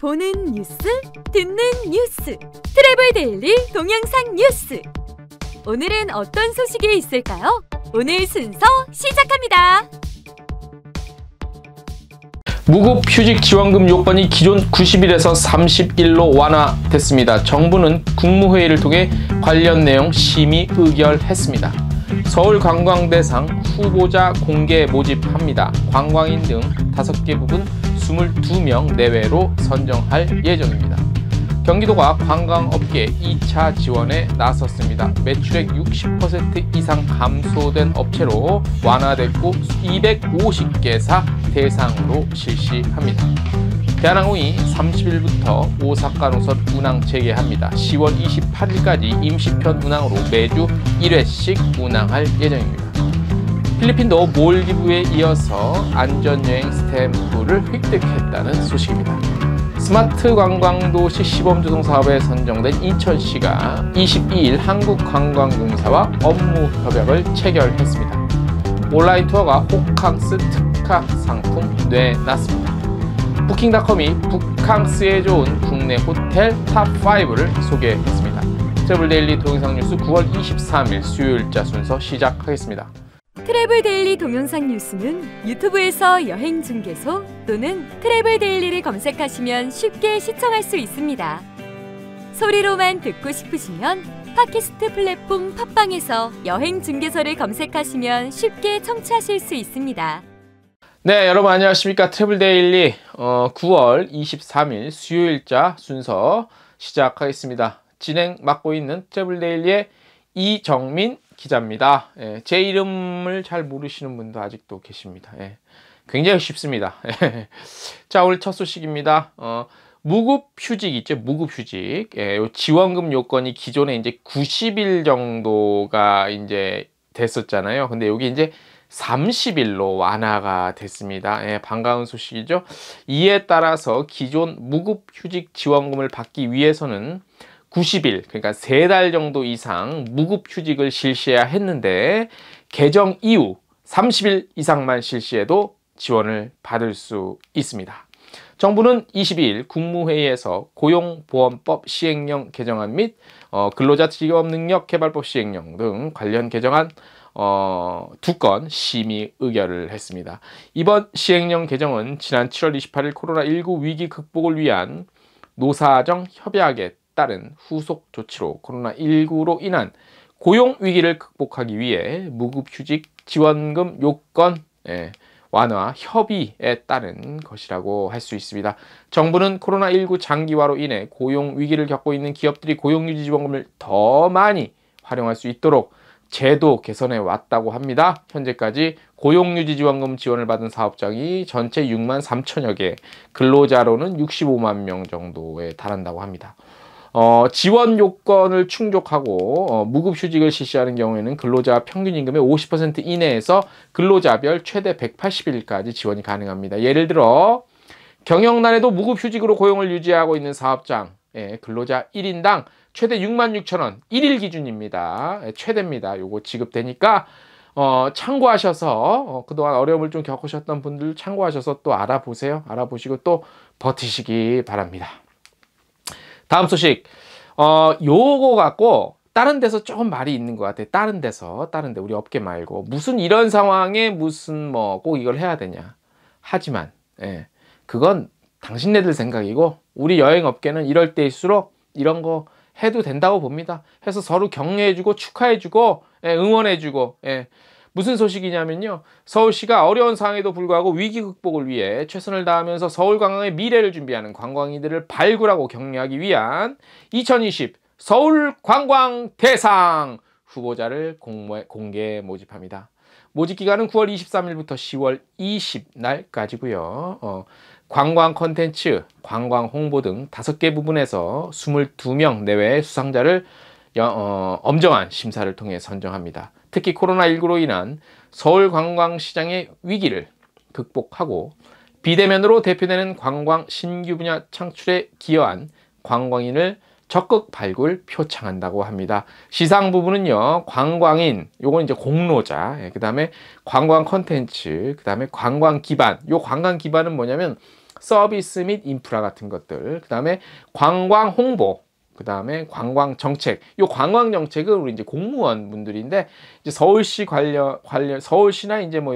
보는 뉴스, 듣는 뉴스, 트래블 데일리 동영상 뉴스. 오늘은 어떤 소식이 있을까요? 오늘 순서 시작합니다. 무급 휴직 지원금 요건이 기존 90일에서 30일로 완화됐습니다. 정부는 국무회의를 통해 관련 내용 심의 의결했습니다. 서울관광대상 후보자 공개 모집합니다. 관광인 등 다섯 개 부분 22명 내외로 선정할 예정입니다. 경기도가 관광업계 2차 지원에 나섰습니다. 매출액 60% 이상 감소된 업체로 완화됐고 250개사 대상으로 실시합니다. 대한항공이 30일부터 오사카 노선 운항 재개합니다. 10월 28일까지 임시편 운항으로 매주 1회씩 운항할 예정입니다. 필리핀도 몰 기부에 이어서 안전여행 스탬프를 획득했다는 소식입니다. 스마트 관광도시 시범조성 사업에 선정된 인천시가 22일 한국관광공사와 업무 협약을 체결했습니다. 온라인 투어가 호캉스 특화 상품 내놨습니다 부킹닷컴이 북캉스에 좋은 국내 호텔 탑5를 소개했습니다. 트블데일리 동영상 뉴스 9월 23일 수요일자 순서 시작하겠습니다. 트래블 데일리 동영상 뉴스는 유튜브에서 여행 중개소 또는 트래블 데일리를 검색하시면 쉽게 시청할 수 있습니다. 소리로만 듣고 싶으시면 팟캐스트 플랫폼 팟빵에서 여행 중개소를 검색하시면 쉽게 청취하실 수 있습니다. 네, 여러분 안녕하십니까? 트래블 데일리 어, 9월 23일 수요일자 순서 시작하겠습니다. 진행 맡고 있는 트래블 데일리의 이정민 기자입니다. 예, 제 이름을 잘 모르시는 분도 아직도 계십니다. 예, 굉장히 쉽습니다. 예. 자, 오늘 첫 소식입니다. 어, 무급 휴직 있죠? 무급 휴직. 예, 지원금 요건이 기존에 이제 90일 정도가 이제 됐었잖아요. 근데 여기 이제 30일로 완화가 됐습니다. 예, 반가운 소식이죠. 이에 따라서 기존 무급휴직 지원금을 받기 위해서는 90일 그러니까 세 달 정도 이상 무급휴직을 실시해야 했는데 개정 이후 30일 이상만 실시해도 지원을 받을 수 있습니다. 정부는 22일 국무회의에서 고용보험법 시행령 개정안 및 어, 근로자 직업능력개발법 시행령 등 관련 개정안 어, 두건 심의 의결을 했습니다. 이번 시행령 개정은 지난 7월 28일 코로나19 위기 극복을 위한 노사정 협약에 따른 후속 조치로 코로나19로 인한 고용 위기를 극복하기 위해 무급휴직 지원금 요건 예, 완화 협의에 따른 것이라고 할 수 있습니다. 정부는 코로나19 장기화로 인해 고용 위기를 겪고 있는 기업들이 고용유지 지원금을 더 많이 활용할 수 있도록 제도 개선해 왔다고 합니다. 현재까지 고용유지지원금 지원을 받은 사업장이 전체 6만 3천여 개, 근로자로는 65만 명 정도에 달한다고 합니다. 어, 지원 요건을 충족하고 어, 무급휴직을 실시하는 경우에는 근로자 평균 임금의 50% 이내에서 근로자별 최대 180일까지 지원이 가능합니다. 예를 들어 경영난에도 무급휴직으로 고용을 유지하고 있는 사업장 예, 근로자 1인당 최대 6만 6천 원 1일 기준입니다. 예, 최대입니다. 요거 지급되니까 어, 참고하셔서 어, 그동안 어려움을 좀 겪으셨던 분들 참고하셔서 또 알아보세요. 알아보시고 또 버티시기 바랍니다. 다음 소식. 어, 요거 갖고 다른 데서 조금 말이 있는 것 같아요. 다른 데서, 다른 데, 우리 업계 말고. 무슨 이런 상황에 무슨 뭐 꼭 이걸 해야 되냐. 하지만, 예, 그건 당신네들 생각이고, 우리 여행업계는 이럴 때일수록 이런 거 해도 된다고 봅니다. 해서 서로 격려해주고, 축하해주고, 예, 응원해주고, 예. 무슨 소식이냐면요. 서울시가 어려운 상황에도 불구하고 위기 극복을 위해 최선을 다하면서 서울관광의 미래를 준비하는 관광인들을 발굴하고 격려하기 위한 2020 서울관광 대상 후보자를 공모, 공개 모집합니다. 모집 기간은 9월 23일부터 10월 20날까지고요. 어, 관광 콘텐츠 관광 홍보 등 5개 부분에서 22명 내외의 수상자를 어, 엄정한 심사를 통해 선정합니다. 특히 코로나19로 인한 서울 관광시장의 위기를 극복하고 비대면으로 대표되는 관광 신규 분야 창출에 기여한 관광인을 적극 발굴 표창한다고 합니다. 시상 부분은요, 관광인, 요건 이제 공로자, 예, 그 다음에 관광 컨텐츠, 그 다음에 관광 기반, 요 관광 기반은 뭐냐면 서비스 및 인프라 같은 것들, 그 다음에 관광 홍보, 그 다음에 관광 정책. 이 관광 정책은 우리 이제 공무원 분들인데 이제 서울시 관련 관련 서울시나 이제 뭐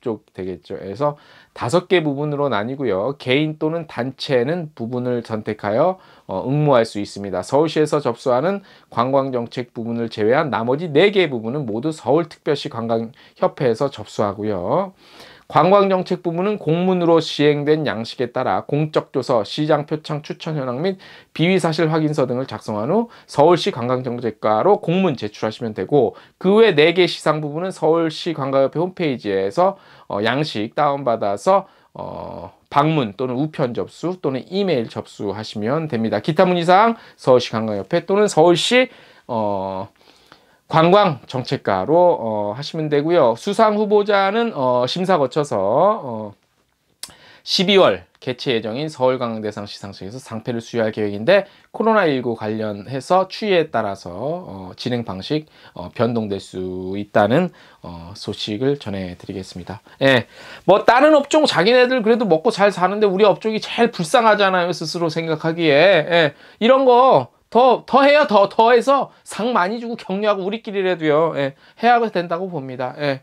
요쪽 되겠죠. 그래서 다섯 개 부분으로 나뉘고요. 개인 또는 단체는 부분을 선택하여 어, 응모할 수 있습니다. 서울시에서 접수하는 관광 정책 부분을 제외한 나머지 네 개 부분은 모두 서울특별시 관광협회에서 접수하고요. 관광정책 부문은 공문으로 시행된 양식에 따라 공적조서, 시장표창 추천 현황 및 비위사실 확인서 등을 작성한 후 서울시 관광정책과로 공문 제출하시면 되고 그 외 네 개 시상 부분은 서울시 관광협회 홈페이지에서 어, 양식 다운받아서 어, 방문 또는 우편 접수 또는 이메일 접수하시면 됩니다. 기타 문의사항 서울시 관광협회 또는 서울시 어, 관광 정책가로 어, 하시면 되고요. 수상 후보자는 어, 심사 거쳐서 어, 12월 개최 예정인 서울관광대상 시상식에서 상패를 수여할 계획인데 코로나19 관련해서 추이에 따라서 어, 진행 방식 어, 변동될 수 있다는 어, 소식을 전해드리겠습니다. 예, 뭐 다른 업종 자기네들 그래도 먹고 잘 사는데 우리 업종이 제일 불쌍하잖아요 스스로 생각하기에 예, 이런 거 더, 더 해요. 더, 더 해서 상 많이 주고 격려하고 우리끼리라도요. 예, 해야 된다고 봅니다. 예.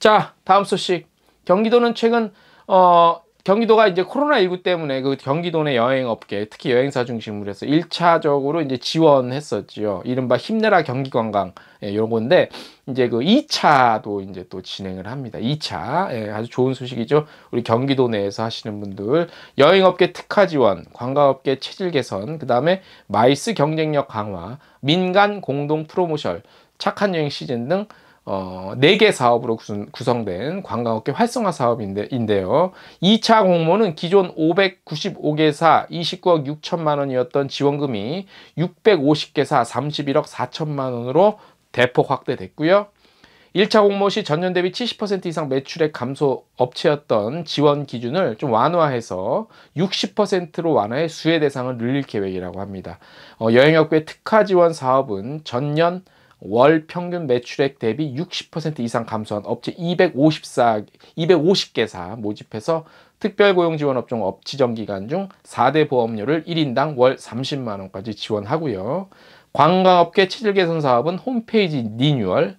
자, 다음 소식. 경기도는 최근, 어, 경기도가 이제 코로나19 때문에 그 경기도 내 여행업계, 특히 여행사 중심으로 해서 1차적으로 이제 지원했었지요. 이른바 힘내라 경기관광, 예, 요건데, 이제 그 2차도 이제 또 진행을 합니다. 2차. 예, 아주 좋은 소식이죠. 우리 경기도 내에서 하시는 분들. 여행업계 특화 지원, 관광업계 체질 개선, 그 다음에 마이스 경쟁력 강화, 민간 공동 프로모션, 착한 여행 시즌 등 어, 네 개 사업으로 구성된 관광업계 활성화 사업인데요. 2차 공모는 기존 595개사 29억 6천만 원이었던 지원금이 650개사 31억 4천만 원으로 대폭 확대됐고요. 1차 공모 시 전년 대비 70% 이상 매출액 감소 업체였던 지원 기준을 좀 완화해서 60%로 완화해 수혜 대상을 늘릴 계획이라고 합니다. 어, 여행업계 특화 지원 사업은 전년 월 평균 매출액 대비 60% 이상 감소한 업체 254, 250개사 모집해서 특별고용지원업종 업지정기간 중 4대 보험료를 1인당 월 30만원까지 지원하고요. 관광업계 체질개선 사업은 홈페이지 리뉴얼,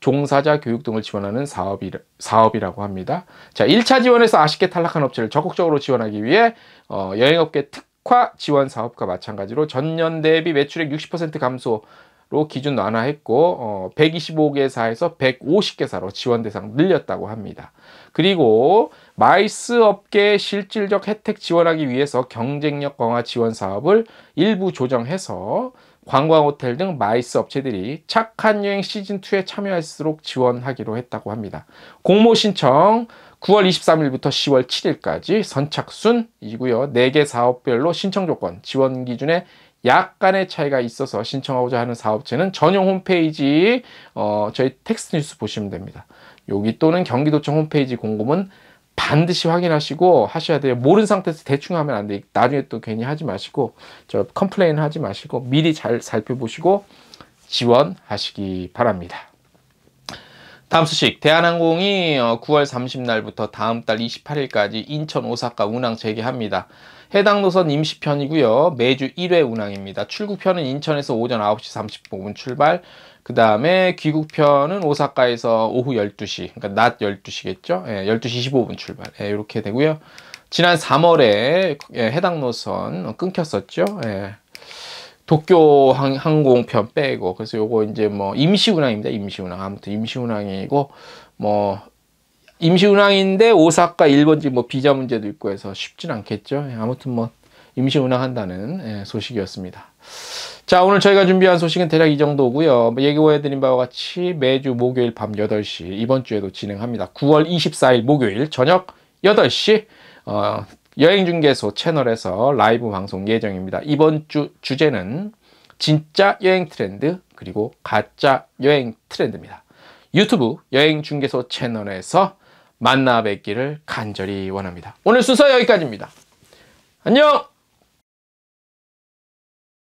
종사자 교육 등을 지원하는 사업이, 사업이라고 합니다. 자, 1차 지원에서 아쉽게 탈락한 업체를 적극적으로 지원하기 위해 어, 여행업계 특화 지원 사업과 마찬가지로 전년 대비 매출액 60% 감소 로 기준 완화했고 어, 125개사에서 150개사로 지원 대상 늘렸다고 합니다. 그리고 마이스 업계의 실질적 혜택 지원하기 위해서 경쟁력 강화 지원 사업을 일부 조정해서 관광 호텔 등 마이스 업체들이 착한 여행 시즌2에 참여할수록 지원하기로 했다고 합니다. 공모 신청 9월 23일부터 10월 7일까지 선착순이고요. 4개 사업별로 신청 조건, 지원 기준에 약간의 차이가 있어서 신청하고자 하는 사업체는 전용 홈페이지 어, 저희 텍스트 뉴스 보시면 됩니다. 여기 또는 경기도청 홈페이지 공고문 반드시 확인하시고 하셔야 돼요. 모른 상태에서 대충 하면 안 돼. 요 나중에 또 괜히 하지 마시고 저 컴플레인 하지 마시고 미리 잘 살펴보시고 지원하시기 바랍니다. 다음 소식 대한항공이 9월 어, 30날부터 다음 달 28일까지 인천 오사카 운항 재개합니다. 해당 노선 임시편이고요. 매주 1회 운항입니다. 출국편은 인천에서 오전 9시 30분 출발 그 다음에 귀국편은 오사카에서 오후 12시 그러니까 낮 12시겠죠. 예, 12시 25분 출발 예, 이렇게 되고요. 지난 3월에 예, 해당 노선 끊겼었죠. 예. 도쿄 항공편 빼고 그래서 요거 이제 뭐 임시 운항입니다. 임시 운항. 아무튼 임시 운항이고 뭐 임시 운항인데 오사카 일본지 뭐 비자 문제도 있고 해서 쉽진 않겠죠. 예, 아무튼 뭐 임시 운항한다는 예, 소식이었습니다. 자, 오늘 저희가 준비한 소식은 대략 이 정도고요. 뭐 예고해드린 바와 같이 매주 목요일 밤 8시 이번 주에도 진행합니다. 9월 24일 목요일 저녁 8시 어, 여행중개소 채널에서 라이브 방송 예정입니다. 이번 주 주제는 진짜 여행 트렌드 그리고 가짜 여행 트렌드입니다. 유튜브 여행중개소 채널에서 만나 뵙기를 간절히 원합니다. 오늘 순서 여기까지입니다. 안녕!